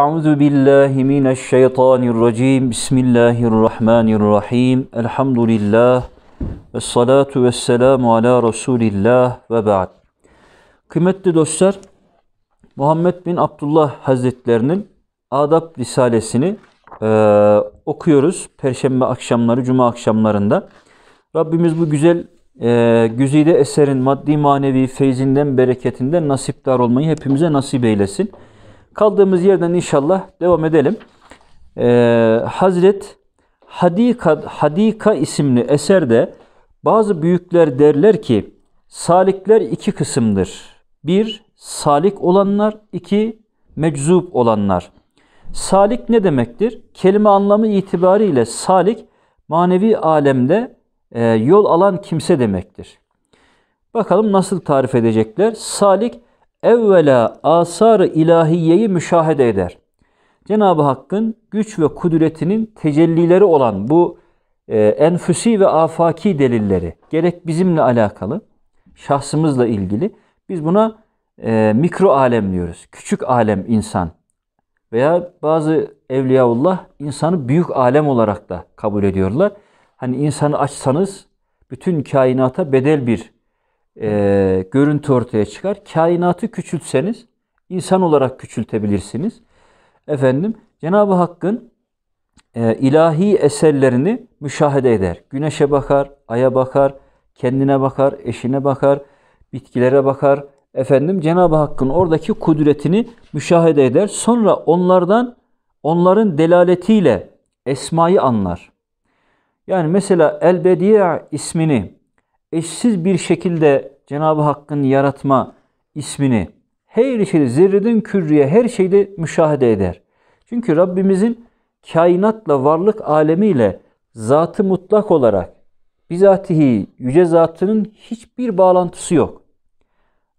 أعوذ بالله من الشيطان الرجيم بسم الله الرحمن الرحيم الحمد لله والصلاة والسلام على رسول الله وبعد Kıymetli dostlar, Muhammed bin Abdullah Hazretlerinin Adab Risalesini e, okuyoruz. Perşembe akşamları, Cuma akşamlarında. Rabbimiz bu güzel e, güzide eserin maddi manevi feyzinden, bereketinden nasipdar olmayı hepimize nasip eylesin. Kaldığımız yerden inşallah devam edelim. Ee, Hazret Hadika, Hadika isimli eserde bazı büyükler derler ki salikler iki kısımdır. Bir, salik olanlar, iki, meczup olanlar. Salik ne demektir? Kelime anlamı itibariyle salik manevi alemde e, yol alan kimse demektir. Bakalım nasıl tarif edecekler? Salik evvela asar ilahiyeyi müşahede eder. Cenab-ı Hakk'ın güç ve kudretinin tecellileri olan bu e, enfüsi ve afaki delilleri gerek bizimle alakalı, şahsımızla ilgili biz buna e, mikro alem diyoruz. Küçük alem insan veya bazı evliyaullah insanı büyük alem olarak da kabul ediyorlar. Hani insanı açsanız bütün kainata bedel bir e, görüntü ortaya çıkar. Kainatı küçültseniz insan olarak küçültebilirsiniz. Efendim Cenab-ı Hakk'ın e, ilahi eserlerini müşahede eder. Güneşe bakar, aya bakar, kendine bakar, eşine bakar, bitkilere bakar. Efendim Cenab-ı Hakk'ın oradaki kudretini müşahede eder. Sonra onlardan onların delaletiyle esmayı anlar. Yani mesela el ismini eşsiz bir şekilde Cenab-ı Hakk'ın yaratma ismini her şeyde zerreden kürriye her şeyde müşahede eder. Çünkü Rabbimizin kainatla varlık alemiyle zatı mutlak olarak bizatihi yüce zatının hiçbir bağlantısı yok.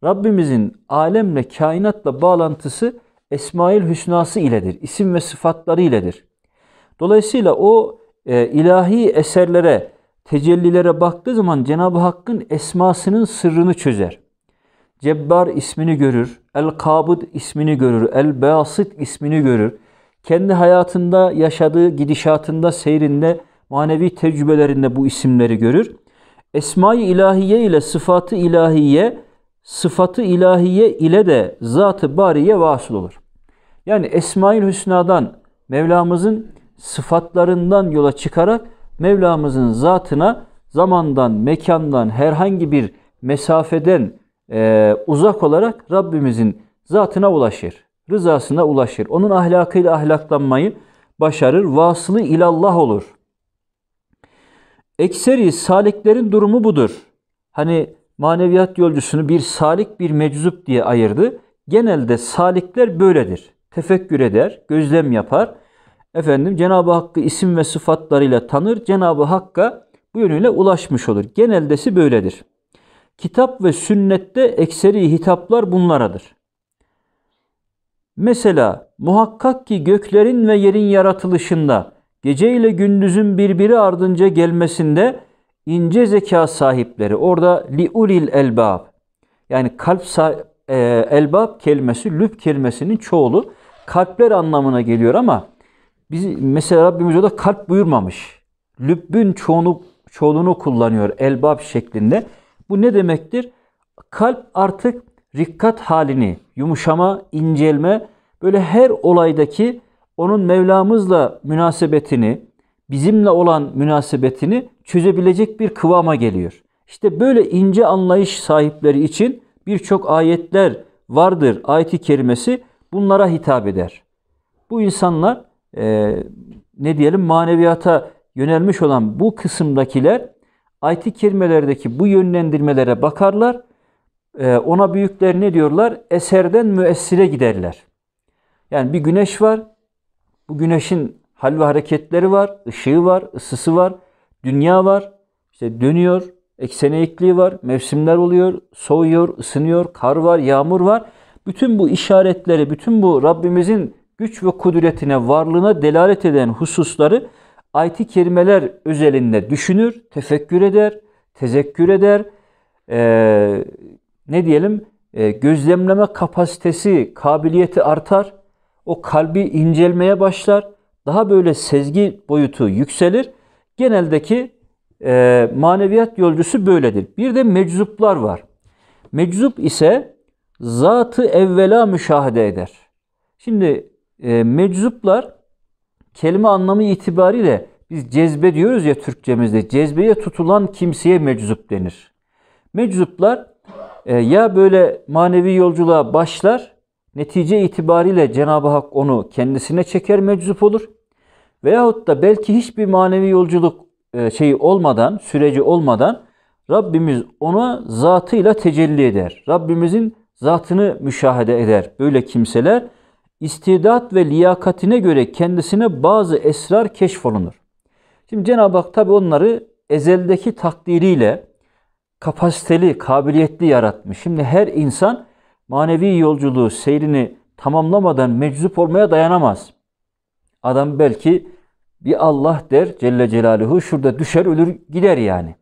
Rabbimizin alemle kainatla bağlantısı Esmail Hüsnası iledir. isim ve sıfatları iledir. Dolayısıyla o e, ilahi eserlere tecellilere baktığı zaman Cenab-ı Hakk'ın esmasının sırrını çözer. Cebbar ismini görür, el Kabud ismini görür, El-Basit ismini görür. Kendi hayatında yaşadığı gidişatında, seyrinde, manevi tecrübelerinde bu isimleri görür. Esma-i ilahiye ile sıfatı ilahiye, sıfatı ilahiye ile de zatı bariye vasıl olur. Yani Esmail Hüsna'dan Mevlamızın sıfatlarından yola çıkarak Mevlamızın zatına zamandan, mekandan, herhangi bir mesafeden e, uzak olarak Rabbimizin zatına ulaşır. Rızasına ulaşır. Onun ahlakıyla ahlaklanmayı başarır. Vasılı ilallah olur. Ekseri saliklerin durumu budur. Hani maneviyat yolcusunu bir salik bir meczup diye ayırdı. Genelde salikler böyledir. Tefekkür eder, gözlem yapar efendim Cenab-ı Hakk'ı isim ve sıfatlarıyla tanır. Cenab-ı Hakk'a bu yönüyle ulaşmış olur. Geneldesi böyledir. Kitap ve sünnette ekseri hitaplar bunlaradır. Mesela muhakkak ki göklerin ve yerin yaratılışında, gece ile gündüzün birbiri ardınca gelmesinde ince zeka sahipleri, orada liulil elbab, yani kalp e, elbab kelimesi, lüb kelimesinin çoğulu kalpler anlamına geliyor ama biz, mesela Rabbimiz orada kalp buyurmamış. Lübbün çoğunu, çoğunu kullanıyor elbab şeklinde. Bu ne demektir? Kalp artık rikkat halini, yumuşama, incelme, böyle her olaydaki onun Mevlamızla münasebetini, bizimle olan münasebetini çözebilecek bir kıvama geliyor. İşte böyle ince anlayış sahipleri için birçok ayetler vardır. Ayet-i kerimesi bunlara hitap eder. Bu insanlar e, ne diyelim maneviyata yönelmiş olan bu kısımdakiler ayet kelimelerdeki bu yönlendirmelere bakarlar. E, ona büyükler ne diyorlar? Eserden müessire giderler. Yani bir güneş var. Bu güneşin hal ve hareketleri var, ışığı var, ısısı var, dünya var. İşte dönüyor, eksene eğikliği var, mevsimler oluyor, soğuyor, ısınıyor, kar var, yağmur var. Bütün bu işaretleri, bütün bu Rabbimizin güç ve kudretine, varlığına delalet eden hususları ayet-i kerimeler özelinde düşünür, tefekkür eder, tezekkür eder, e, ne diyelim e, gözlemleme kapasitesi, kabiliyeti artar, o kalbi incelmeye başlar, daha böyle sezgi boyutu yükselir. Geneldeki e, maneviyat yolcusu böyledir. Bir de meczuplar var. Meczup ise zatı evvela müşahede eder. Şimdi e, meczuplar kelime anlamı itibariyle biz cezbe diyoruz ya Türkçemizde. Cezbeye tutulan kimseye meczup denir. Meczuplar e, ya böyle manevi yolculuğa başlar, netice itibariyle Cenab-ı Hak onu kendisine çeker meczup olur. Veyahut da belki hiçbir manevi yolculuk e, şeyi olmadan, süreci olmadan Rabbimiz ona zatıyla tecelli eder. Rabbimizin zatını müşahede eder. Böyle kimseler istidat ve liyakatine göre kendisine bazı esrar keşfolunur. Şimdi Cenab-ı Hak tabi onları ezeldeki takdiriyle kapasiteli, kabiliyetli yaratmış. Şimdi her insan manevi yolculuğu, seyrini tamamlamadan meczup olmaya dayanamaz. Adam belki bir Allah der Celle Celaluhu şurada düşer ölür gider yani.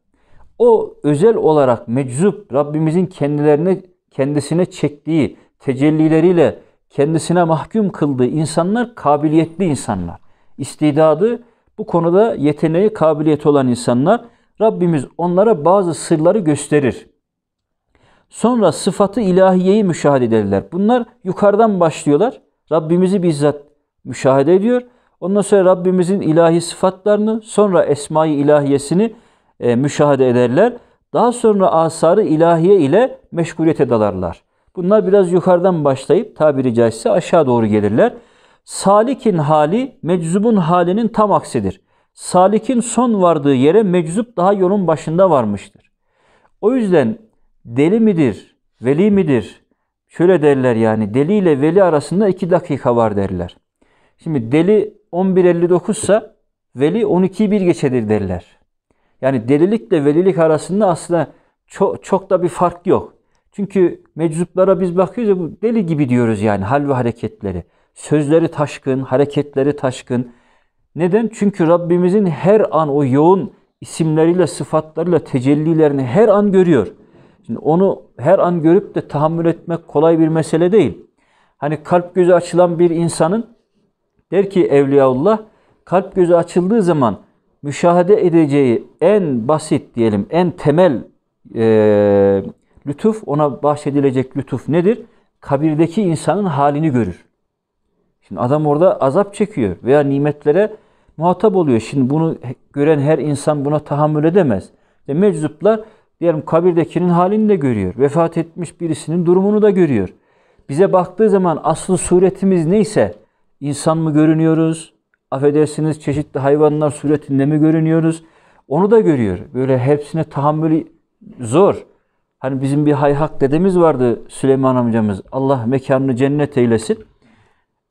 O özel olarak meczup Rabbimizin kendilerine kendisine çektiği tecellileriyle kendisine mahkum kıldığı insanlar kabiliyetli insanlar. İstidadı bu konuda yeteneği, kabiliyet olan insanlar Rabbimiz onlara bazı sırları gösterir. Sonra sıfatı ilahiyeyi müşahede ederler. Bunlar yukarıdan başlıyorlar. Rabbimizi bizzat müşahede ediyor. Ondan sonra Rabbimizin ilahi sıfatlarını, sonra esmayı ilahiyesini e, müşahede ederler. Daha sonra asarı ilahiye ile meşguliyete dalarlar. Bunlar biraz yukarıdan başlayıp tabiri caizse aşağı doğru gelirler. Salikin hali meczubun halinin tam aksidir. Salikin son vardığı yere meczup daha yolun başında varmıştır. O yüzden deli midir, veli midir? Şöyle derler yani deli ile veli arasında iki dakika var derler. Şimdi deli 11.59 ise veli 12'yi bir geçedir derler. Yani delilikle velilik arasında aslında çok, çok da bir fark yok. Çünkü meczuplara biz bakıyoruz ya bu deli gibi diyoruz yani hal ve hareketleri. Sözleri taşkın, hareketleri taşkın. Neden? Çünkü Rabbimizin her an o yoğun isimleriyle, sıfatlarıyla, tecellilerini her an görüyor. Şimdi onu her an görüp de tahammül etmek kolay bir mesele değil. Hani kalp gözü açılan bir insanın der ki Evliyaullah kalp gözü açıldığı zaman müşahede edeceği en basit diyelim en temel e, lütuf, ona bahşedilecek lütuf nedir? Kabirdeki insanın halini görür. Şimdi adam orada azap çekiyor veya nimetlere muhatap oluyor. Şimdi bunu gören her insan buna tahammül edemez. Ve meczuplar diyelim kabirdekinin halini de görüyor. Vefat etmiş birisinin durumunu da görüyor. Bize baktığı zaman asıl suretimiz neyse insan mı görünüyoruz? Affedersiniz çeşitli hayvanlar suretinde mi görünüyoruz? Onu da görüyor. Böyle hepsine tahammülü zor. Hani bizim bir hayhak dedemiz vardı Süleyman amcamız. Allah mekanını cennet eylesin.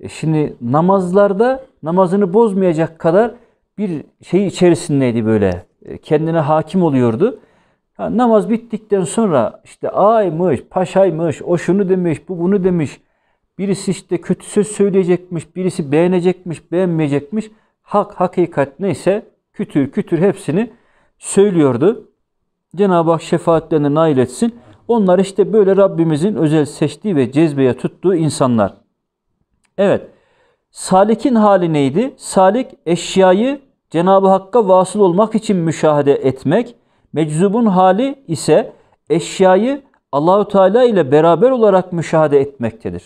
E şimdi namazlarda namazını bozmayacak kadar bir şey içerisindeydi böyle. E kendine hakim oluyordu. Ha, namaz bittikten sonra işte aymış, paşaymış, o şunu demiş, bu bunu demiş. Birisi işte kötü söz söyleyecekmiş, birisi beğenecekmiş, beğenmeyecekmiş. Hak, hakikat neyse kütür kütür hepsini söylüyordu. Cenab-ı Hak şefaatlerine nail etsin. Onlar işte böyle Rabbimizin özel seçtiği ve cezbeye tuttuğu insanlar. Evet. Salik'in hali neydi? Salik eşyayı Cenab-ı Hakk'a vasıl olmak için müşahede etmek. Meczubun hali ise eşyayı Allahu Teala ile beraber olarak müşahede etmektedir.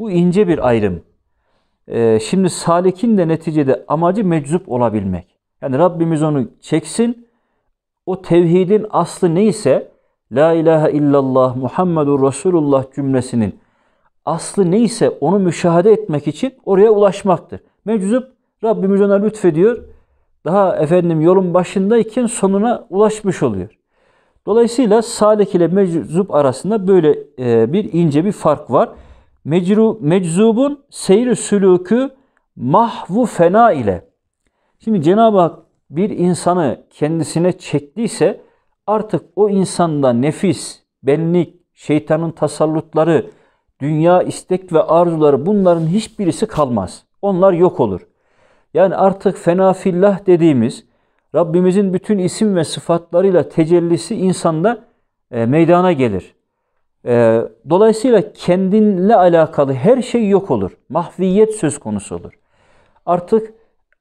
Bu ince bir ayrım. Ee, şimdi salikin de neticede amacı meczup olabilmek. Yani Rabbimiz onu çeksin, o tevhidin aslı neyse La ilahe illallah Muhammedur Resulullah cümlesinin aslı neyse onu müşahede etmek için oraya ulaşmaktır. Meczup Rabbimiz ona lütfediyor. Daha efendim yolun başındayken sonuna ulaşmış oluyor. Dolayısıyla salik ile meczup arasında böyle e, bir ince bir fark var. Mecru, meczubun seyri sülükü mahvu fena ile. Şimdi Cenab-ı Hak bir insanı kendisine çektiyse artık o insanda nefis, benlik, şeytanın tasallutları, dünya istek ve arzuları bunların hiçbirisi kalmaz. Onlar yok olur. Yani artık fenafillah dediğimiz Rabbimizin bütün isim ve sıfatlarıyla tecellisi insanda e, meydana gelir. E, dolayısıyla kendinle alakalı her şey yok olur. Mahviyet söz konusu olur. Artık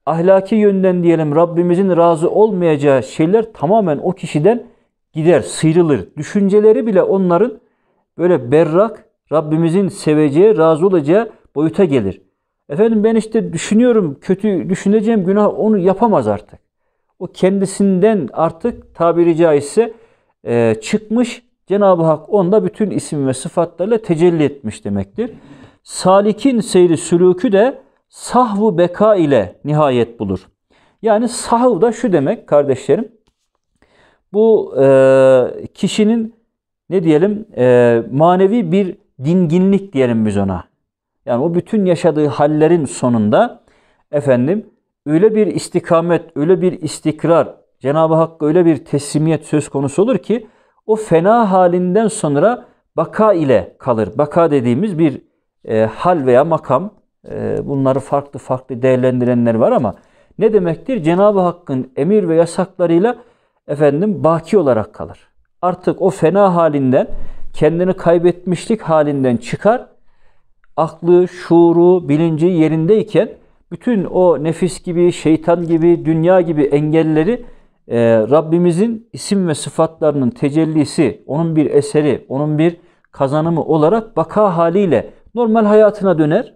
ahlaki yönden diyelim Rabbimizin razı olmayacağı şeyler tamamen o kişiden gider, sıyrılır. Düşünceleri bile onların böyle berrak, Rabbimizin seveceği, razı olacağı boyuta gelir. Efendim ben işte düşünüyorum, kötü düşüneceğim günah onu yapamaz artık. O kendisinden artık tabiri caizse e, çıkmış Cenab-ı Hak onda bütün isim ve sıfatlarıyla tecelli etmiş demektir. Salikin seyri sülükü de sahvu beka ile nihayet bulur. Yani sahv da şu demek kardeşlerim. Bu e, kişinin ne diyelim e, manevi bir dinginlik diyelim biz ona. Yani o bütün yaşadığı hallerin sonunda efendim öyle bir istikamet, öyle bir istikrar, Cenab-ı Hakk'a öyle bir teslimiyet söz konusu olur ki o fena halinden sonra baka ile kalır. Baka dediğimiz bir e, hal veya makam ee, bunları farklı farklı değerlendirenler var ama ne demektir? Cenab-ı Hakk'ın emir ve yasaklarıyla efendim baki olarak kalır. Artık o fena halinden, kendini kaybetmişlik halinden çıkar. Aklı, şuuru, bilinci yerindeyken bütün o nefis gibi, şeytan gibi, dünya gibi engelleri e, Rabbimizin isim ve sıfatlarının tecellisi, onun bir eseri, onun bir kazanımı olarak baka haliyle normal hayatına döner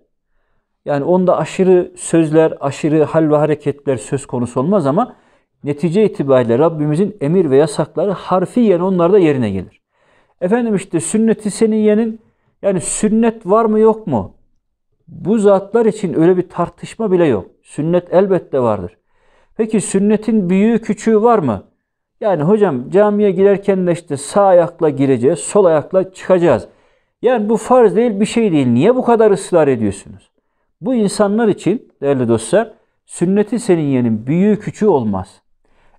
yani onda aşırı sözler, aşırı hal ve hareketler söz konusu olmaz ama netice itibariyle Rabbimizin emir ve yasakları harfiyen onlarda yerine gelir. Efendim işte sünneti seniyenin yani sünnet var mı yok mu? Bu zatlar için öyle bir tartışma bile yok. Sünnet elbette vardır. Peki sünnetin büyüğü küçüğü var mı? Yani hocam camiye girerken de işte sağ ayakla gireceğiz, sol ayakla çıkacağız. Yani bu farz değil bir şey değil. Niye bu kadar ısrar ediyorsunuz? Bu insanlar için değerli dostlar sünneti senin seniyenin büyüğü küçüğü olmaz.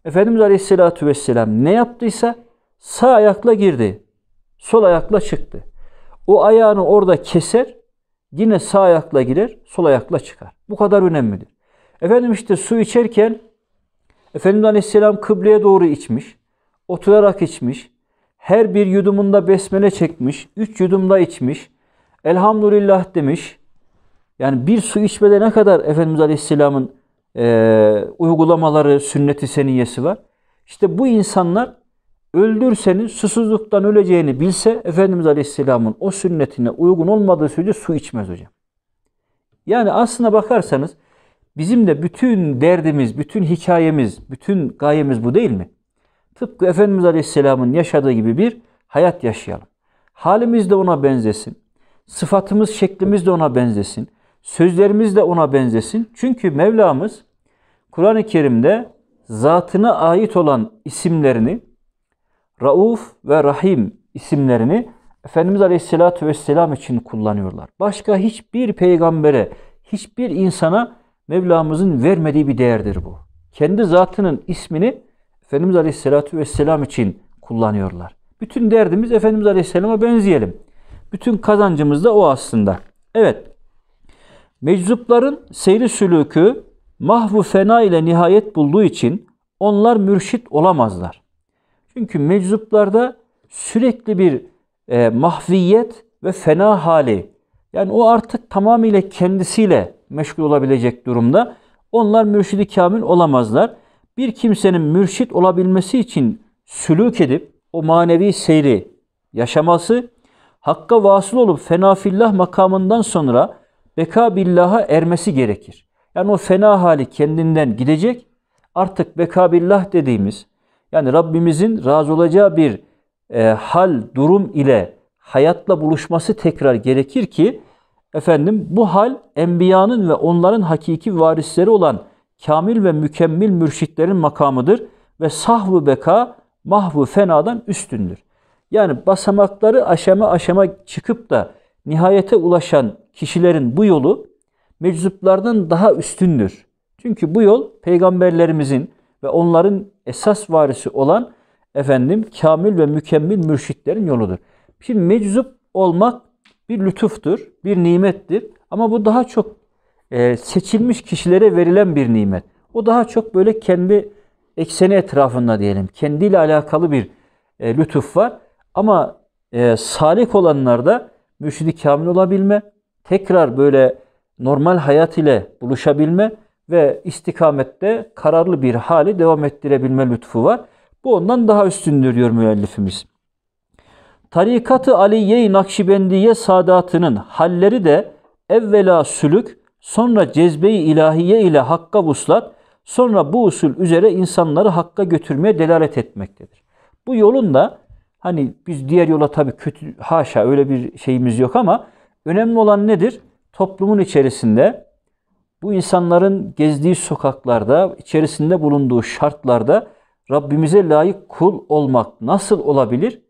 Efendimiz Aleyhisselatü Vesselam ne yaptıysa sağ ayakla girdi. Sol ayakla çıktı. O ayağını orada keser yine sağ ayakla girer sol ayakla çıkar. Bu kadar önemlidir. Efendim işte su içerken Efendimiz Aleyhisselam kıbleye doğru içmiş. Oturarak içmiş. Her bir yudumunda besmele çekmiş. Üç yudumda içmiş. Elhamdülillah demiş. Yani bir su içmede ne kadar Efendimiz Aleyhisselam'ın e, uygulamaları, sünneti seniyesi var. İşte bu insanlar öldürseniz susuzluktan öleceğini bilse Efendimiz Aleyhisselam'ın o sünnetine uygun olmadığı sürece su içmez hocam. Yani aslına bakarsanız bizim de bütün derdimiz, bütün hikayemiz, bütün gayemiz bu değil mi? Tıpkı Efendimiz Aleyhisselam'ın yaşadığı gibi bir hayat yaşayalım. Halimiz de ona benzesin. Sıfatımız, şeklimiz de ona benzesin. Sözlerimiz de ona benzesin. Çünkü Mevlamız Kur'an-ı Kerim'de zatına ait olan isimlerini Rauf ve Rahim isimlerini Efendimiz Aleyhisselatü Vesselam için kullanıyorlar. Başka hiçbir peygambere, hiçbir insana Mevlamızın vermediği bir değerdir bu. Kendi zatının ismini Efendimiz Aleyhisselatü Vesselam için kullanıyorlar. Bütün derdimiz Efendimiz Aleyhisselam'a benzeyelim. Bütün kazancımız da o aslında. Evet, Meczupların seyri sülükü mahvu fena ile nihayet bulduğu için onlar mürşit olamazlar. Çünkü meczuplarda sürekli bir e, mahviyet ve fena hali. Yani o artık tamamıyla kendisiyle meşgul olabilecek durumda. Onlar mürşidi kamil olamazlar. Bir kimsenin mürşit olabilmesi için sülük edip o manevi seyri yaşaması, hakka vasıl olup fenafillah makamından sonra beka billaha ermesi gerekir. Yani o fena hali kendinden gidecek. Artık beka billah dediğimiz yani Rabbimizin razı olacağı bir e, hal, durum ile hayatla buluşması tekrar gerekir ki efendim bu hal enbiyanın ve onların hakiki varisleri olan kamil ve mükemmel mürşitlerin makamıdır ve sahvu beka mahvu fenadan üstündür. Yani basamakları aşama aşama çıkıp da nihayete ulaşan kişilerin bu yolu meczuplardan daha üstündür. Çünkü bu yol peygamberlerimizin ve onların esas varisi olan efendim kamil ve mükemmel mürşitlerin yoludur. Şimdi meczup olmak bir lütuftur, bir nimettir ama bu daha çok e, seçilmiş kişilere verilen bir nimet. O daha çok böyle kendi ekseni etrafında diyelim, kendiyle alakalı bir e, lütuf var. Ama e, salik olanlarda mürşidi kamil olabilme, tekrar böyle normal hayat ile buluşabilme ve istikamette kararlı bir hali devam ettirebilme lütfu var. Bu ondan daha üstündür diyor müellifimiz. Tarikatı Aliye-i Nakşibendiye sadatının halleri de evvela sülük, sonra cezbe-i ilahiye ile hakka vuslat, sonra bu usul üzere insanları hakka götürmeye delalet etmektedir. Bu yolun da Hani biz diğer yola tabii kötü haşa öyle bir şeyimiz yok ama önemli olan nedir? Toplumun içerisinde bu insanların gezdiği sokaklarda, içerisinde bulunduğu şartlarda Rabbimize layık kul olmak nasıl olabilir?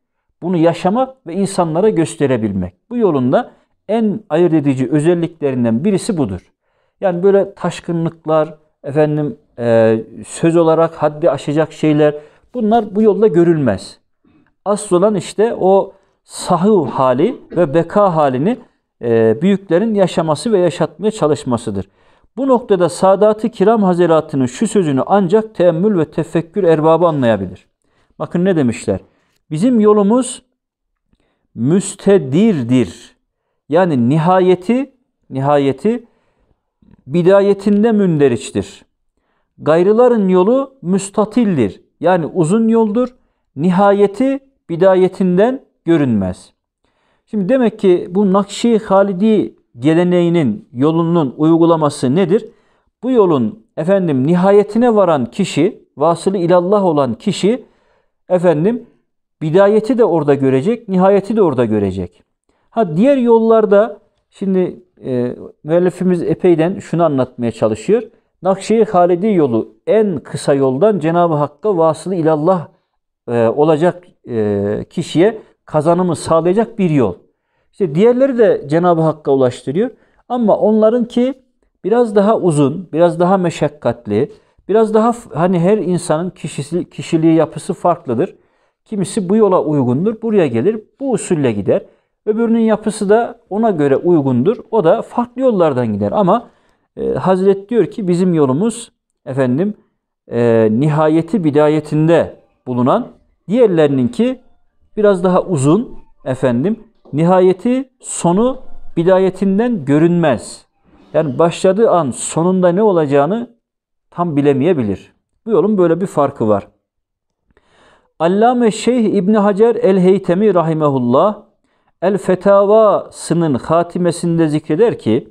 Bunu yaşamak ve insanlara gösterebilmek. Bu yolunda en ayırt edici özelliklerinden birisi budur. Yani böyle taşkınlıklar, efendim e, söz olarak haddi aşacak şeyler bunlar bu yolda görülmez. Asıl olan işte o sahu hali ve beka halini e, büyüklerin yaşaması ve yaşatmaya çalışmasıdır. Bu noktada Sadat-ı Kiram Hazretleri'nin şu sözünü ancak teemmül ve tefekkür erbabı anlayabilir. Bakın ne demişler. Bizim yolumuz müstedirdir. Yani nihayeti nihayeti bidayetinde münderiçtir. Gayrıların yolu müstatildir. Yani uzun yoldur. Nihayeti bidayetinden görünmez. Şimdi demek ki bu Nakşi Halidi geleneğinin, yolunun uygulaması nedir? Bu yolun efendim nihayetine varan kişi, vasılı ilallah olan kişi efendim bidayeti de orada görecek, nihayeti de orada görecek. Ha diğer yollarda şimdi e, müellifimiz epeyden şunu anlatmaya çalışıyor. Nakşi Halidi yolu en kısa yoldan Cenab-ı Hakk'a vasılı ilallah e, olacak e, kişiye kazanımı sağlayacak bir yol. İşte diğerleri de Cenab-ı Hakk'a ulaştırıyor. Ama onların ki biraz daha uzun, biraz daha meşakkatli, biraz daha hani her insanın kişisi, kişiliği yapısı farklıdır. Kimisi bu yola uygundur, buraya gelir, bu usulle gider. Öbürünün yapısı da ona göre uygundur. O da farklı yollardan gider. Ama e, Hazret diyor ki bizim yolumuz efendim e, nihayeti bidayetinde bulunan Diğerlerininki biraz daha uzun efendim. Nihayeti sonu bidayetinden görünmez. Yani başladığı an sonunda ne olacağını tam bilemeyebilir. Bu yolun böyle bir farkı var. Allame Şeyh İbni Hacer el-Heytemi rahimehullah El-Fetava'sının hatimesinde zikreder ki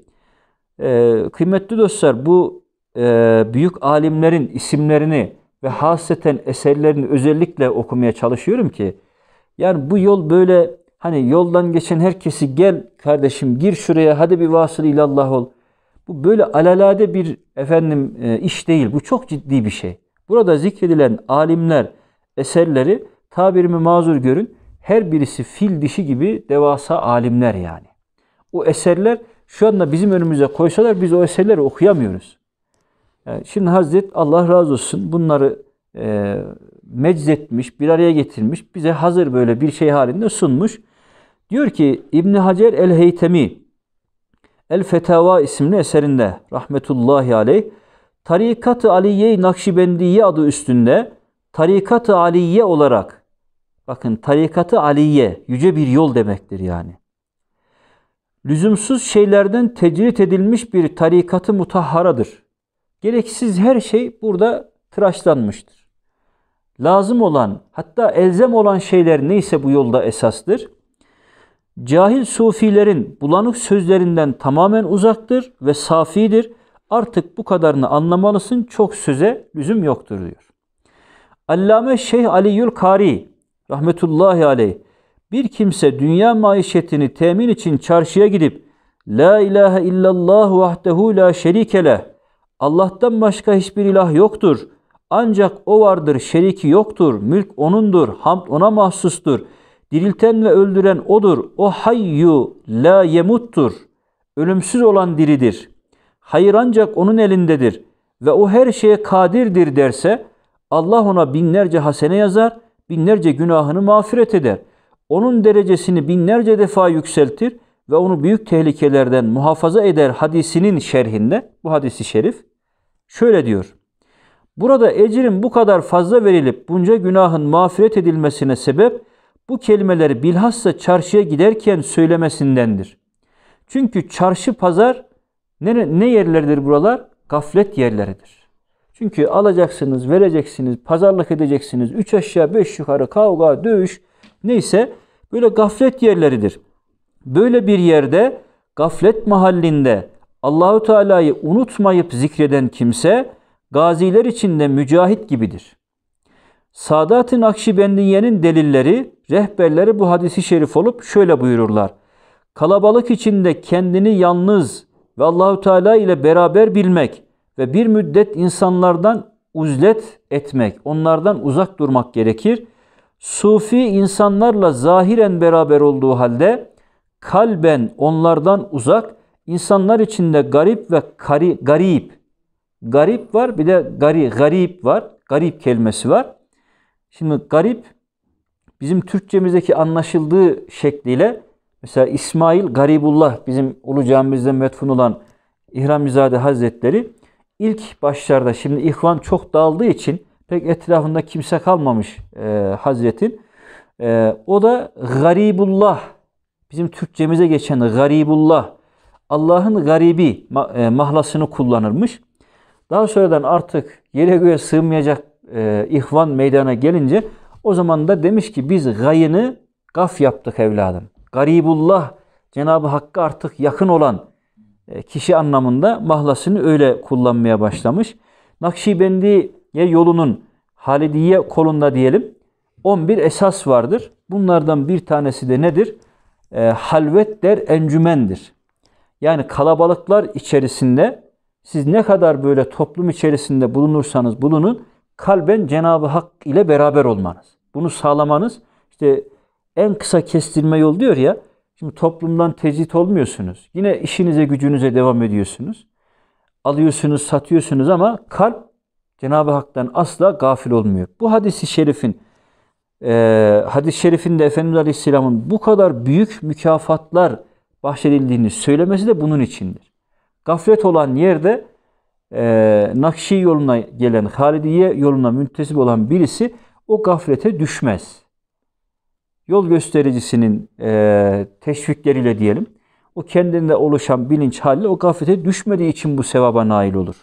e, kıymetli dostlar bu e, büyük alimlerin isimlerini ve haseten eserlerini özellikle okumaya çalışıyorum ki yani bu yol böyle hani yoldan geçen herkesi gel kardeşim gir şuraya hadi bir vasıl ilallah ol. Bu böyle alalade bir efendim e, iş değil. Bu çok ciddi bir şey. Burada zikredilen alimler eserleri tabirimi mazur görün. Her birisi fil dişi gibi devasa alimler yani. O eserler şu anda bizim önümüze koysalar biz o eserleri okuyamıyoruz. E, şimdi Hazret Allah razı olsun bunları e, meczetmiş, bir araya getirmiş, bize hazır böyle bir şey halinde sunmuş. Diyor ki ibn Hacer el-Heytemi El-Fetava isimli eserinde rahmetullahi aleyh Tarikat-ı Aliye-i Nakşibendiye adı üstünde Tarikat-ı Aliye olarak bakın Tarikat-ı Aliye yüce bir yol demektir yani. Lüzumsuz şeylerden tecrit edilmiş bir tarikatı mutahharadır. Gereksiz her şey burada tıraşlanmıştır. Lazım olan hatta elzem olan şeyler neyse bu yolda esastır. Cahil sufilerin bulanık sözlerinden tamamen uzaktır ve safidir. Artık bu kadarını anlamalısın çok söze lüzum yoktur diyor. Allame Şeyh Ali Kari rahmetullahi aleyh bir kimse dünya maişetini temin için çarşıya gidip La ilahe illallah vahdehu la şerike Allah'tan başka hiçbir ilah yoktur. Ancak o vardır, şeriki yoktur. Mülk onundur, hamd ona mahsustur. Dirilten ve öldüren odur. O hayyu la yemuttur. Ölümsüz olan diridir. Hayır ancak onun elindedir ve o her şeye kadirdir derse Allah ona binlerce hasene yazar, binlerce günahını mağfiret eder. Onun derecesini binlerce defa yükseltir ve onu büyük tehlikelerden muhafaza eder hadisinin şerhinde bu hadisi şerif Şöyle diyor. Burada ecrin bu kadar fazla verilip bunca günahın mağfiret edilmesine sebep bu kelimeleri bilhassa çarşıya giderken söylemesindendir. Çünkü çarşı pazar ne, ne yerlerdir buralar? Gaflet yerleridir. Çünkü alacaksınız, vereceksiniz, pazarlık edeceksiniz. Üç aşağı beş yukarı kavga, dövüş neyse böyle gaflet yerleridir. Böyle bir yerde gaflet mahallinde Allahü Teala'yı unutmayıp zikreden kimse gaziler içinde mücahit gibidir. Sadat-ı Nakşibendiye'nin delilleri, rehberleri bu hadisi şerif olup şöyle buyururlar. Kalabalık içinde kendini yalnız ve Allahü Teala ile beraber bilmek ve bir müddet insanlardan uzlet etmek, onlardan uzak durmak gerekir. Sufi insanlarla zahiren beraber olduğu halde kalben onlardan uzak insanlar içinde garip ve kari, garip. Garip var bir de gari, garip var. Garip kelimesi var. Şimdi garip bizim Türkçemizdeki anlaşıldığı şekliyle mesela İsmail Garibullah bizim Ulu Camimizde metfun olan İhramizade Hazretleri ilk başlarda şimdi ihvan çok dağıldığı için pek etrafında kimse kalmamış e, Hazretin. E, o da Garibullah bizim Türkçemize geçen Garibullah Allah'ın garibi e, mahlasını kullanırmış. Daha sonradan artık yere göğe sığmayacak e, ihvan meydana gelince o zaman da demiş ki biz gayını gaf yaptık evladım. Garibullah Cenab-ı Hakk'a artık yakın olan e, kişi anlamında mahlasını öyle kullanmaya başlamış. Nakşibendiye yolunun Halidiye kolunda diyelim 11 esas vardır. Bunlardan bir tanesi de nedir? E, halvet der encümendir. Yani kalabalıklar içerisinde siz ne kadar böyle toplum içerisinde bulunursanız bulunun kalben Cenab-ı Hak ile beraber olmanız. Bunu sağlamanız işte en kısa kestirme yol diyor ya. Şimdi toplumdan tecrit olmuyorsunuz. Yine işinize gücünüze devam ediyorsunuz. Alıyorsunuz, satıyorsunuz ama kalp Cenab-ı Hak'tan asla gafil olmuyor. Bu hadisi şerifin e, hadis-i şerifinde Efendimiz Aleyhisselam'ın bu kadar büyük mükafatlar bahşedildiğini söylemesi de bunun içindir. Gaflet olan yerde e, Nakşi yoluna gelen, Halidiye yoluna müntesip olan birisi o gaflete düşmez. Yol göstericisinin e, teşvikleriyle diyelim, o kendinde oluşan bilinç haliyle o gaflete düşmediği için bu sevaba nail olur.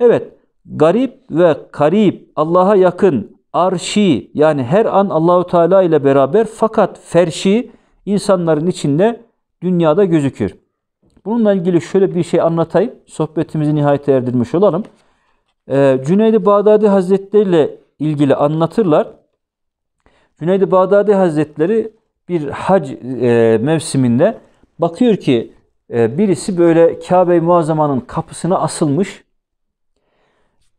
Evet, garip ve karip, Allah'a yakın, arşi yani her an Allahu Teala ile beraber fakat ferşi insanların içinde dünyada gözükür. Bununla ilgili şöyle bir şey anlatayım. Sohbetimizi nihayete erdirmiş olalım. Cüneydi ee, Cüneyd-i Bağdadi Hazretleri ile ilgili anlatırlar. Cüneydi i Bağdadi Hazretleri bir hac e, mevsiminde bakıyor ki e, birisi böyle Kabe-i Muazzama'nın kapısına asılmış.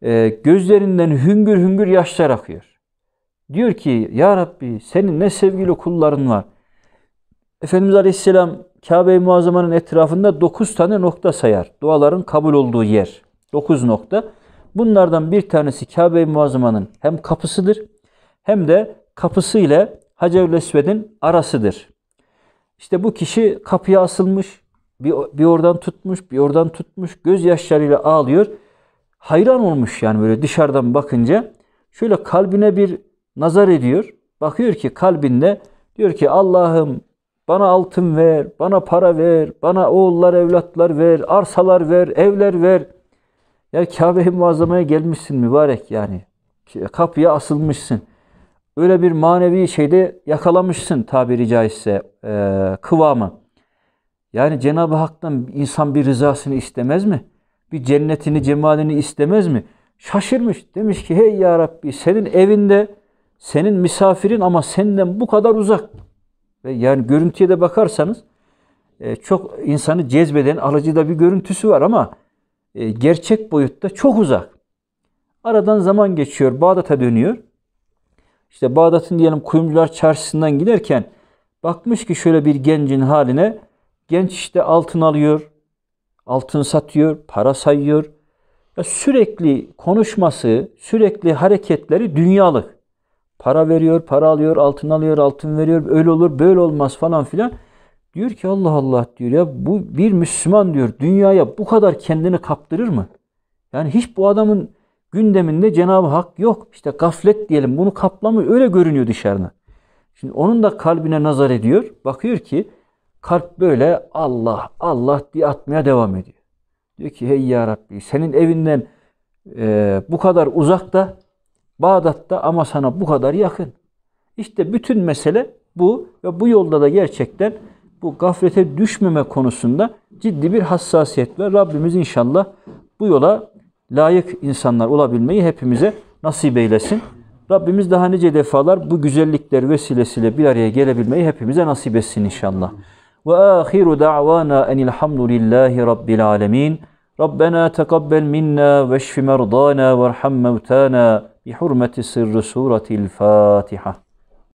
E, gözlerinden hüngür hüngür yaşlar akıyor. Diyor ki Ya Rabbi senin ne sevgili kulların var. Efendimiz Aleyhisselam Kabe-i Muazzama'nın etrafında 9 tane nokta sayar. Duaların kabul olduğu yer. 9 nokta. Bunlardan bir tanesi Kabe-i Muazzama'nın hem kapısıdır hem de kapısı ile Hacer-ül Esved'in arasıdır. İşte bu kişi kapıya asılmış, bir, bir oradan tutmuş, bir oradan tutmuş, gözyaşlarıyla ağlıyor. Hayran olmuş yani böyle dışarıdan bakınca. Şöyle kalbine bir nazar ediyor. Bakıyor ki kalbinde diyor ki Allah'ım bana altın ver, bana para ver, bana oğullar, evlatlar ver, arsalar ver, evler ver. Ya Kabe-i Muazzama'ya gelmişsin mübarek yani. Şey, kapıya asılmışsın. Öyle bir manevi şeyde yakalamışsın tabiri caizse e, kıvamı. Yani Cenab-ı Hak'tan insan bir rızasını istemez mi? Bir cennetini, cemalini istemez mi? Şaşırmış. Demiş ki hey ya Rabbi senin evinde, senin misafirin ama senden bu kadar uzak. Ve yani görüntüye de bakarsanız e, çok insanı cezbeden alıcı da bir görüntüsü var ama e, gerçek boyutta çok uzak. Aradan zaman geçiyor, Bağdat'a dönüyor. İşte Bağdat'ın diyelim kuyumcular çarşısından giderken bakmış ki şöyle bir gencin haline genç işte altın alıyor, altın satıyor, para sayıyor. Ya sürekli konuşması, sürekli hareketleri dünyalık. Para veriyor, para alıyor, altın alıyor, altın veriyor. Öyle olur, böyle olmaz falan filan. Diyor ki Allah Allah diyor ya bu bir Müslüman diyor dünyaya bu kadar kendini kaptırır mı? Yani hiç bu adamın gündeminde Cenab-ı Hak yok. İşte gaflet diyelim bunu kaplamıyor. Öyle görünüyor dışarıda. Şimdi onun da kalbine nazar ediyor. Bakıyor ki kalp böyle Allah Allah diye atmaya devam ediyor. Diyor ki hey ya Rabbi senin evinden e, bu kadar uzakta Bağdat'ta ama sana bu kadar yakın. İşte bütün mesele bu ve bu yolda da gerçekten bu gaflete düşmeme konusunda ciddi bir hassasiyet ve Rabbimiz inşallah bu yola layık insanlar olabilmeyi hepimize nasip eylesin. Rabbimiz daha nice defalar bu güzellikler vesilesiyle bir araya gelebilmeyi hepimize nasip etsin inşallah. Ve ahiru da'vana enilhamdülillahi rabbil alemin. Rabbena tekabbel minna veşfi merdana verham mevtana بحرمة سر سورة الفاتحة